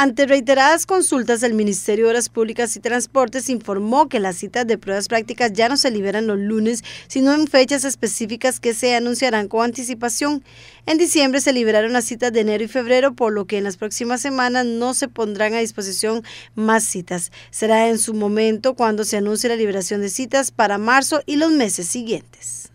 Ante reiteradas consultas, el Ministerio de Obras Públicas y Transportes informó que las citas de pruebas prácticas ya no se liberan los lunes, sino en fechas específicas que se anunciarán con anticipación. En diciembre se liberaron las citas de enero y febrero, por lo que en las próximas semanas no se pondrán a disposición más citas. Será en su momento cuando se anuncie la liberación de citas para marzo y los meses siguientes.